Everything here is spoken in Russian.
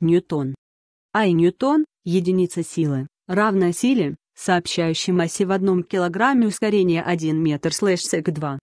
Ньютон. Ай Ньютон – единица силы, равная силе, сообщающей массе в одном килограмме ускорения 1 метр слэш сек 2.